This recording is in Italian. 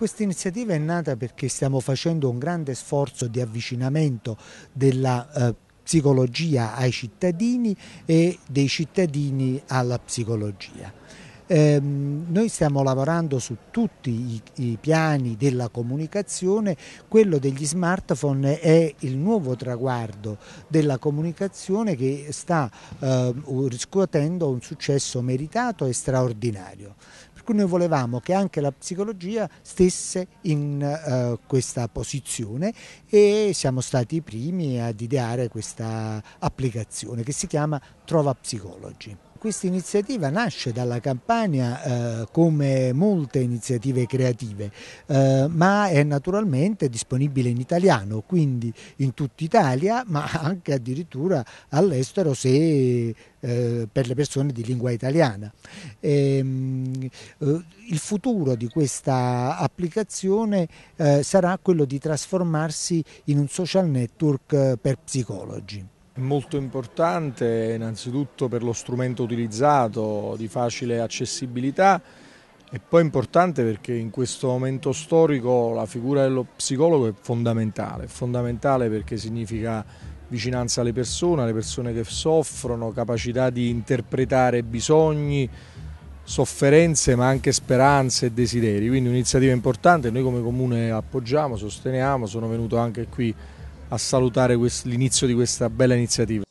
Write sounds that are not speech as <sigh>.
Questa iniziativa è nata perché stiamo facendo un grande sforzo di avvicinamento della eh, psicologia ai cittadini e dei cittadini alla psicologia. Ehm, noi stiamo lavorando su tutti i, piani della comunicazione, quello degli smartphone è il nuovo traguardo della comunicazione che sta ehm, riscuotendo un successo meritato e straordinario. Ecco, noi volevamo che anche la psicologia stesse in uh, questa posizione e siamo stati i primi ad ideare questa applicazione che si chiama Trova Psicologi. Questa iniziativa nasce dalla campagna eh, come molte iniziative creative, eh, ma è naturalmente disponibile in italiano, quindi in tutta Italia, <laughs> ma anche addirittura all'estero se eh, per le persone di lingua italiana. Ehm, eh, il futuro di questa applicazione eh, sarà quello di trasformarsi in un social network per psicologi. Molto importante innanzitutto per lo strumento utilizzato di facile accessibilità e poi importante perché in questo momento storico la figura dello psicologo è fondamentale, fondamentale perché significa vicinanza alle persone, alle persone che soffrono, capacità di interpretare bisogni, sofferenze ma anche speranze e desideri, quindi un'iniziativa importante, noi come comune appoggiamo, sosteniamo, sono venuto anche qui a salutare l'inizio di questa bella iniziativa.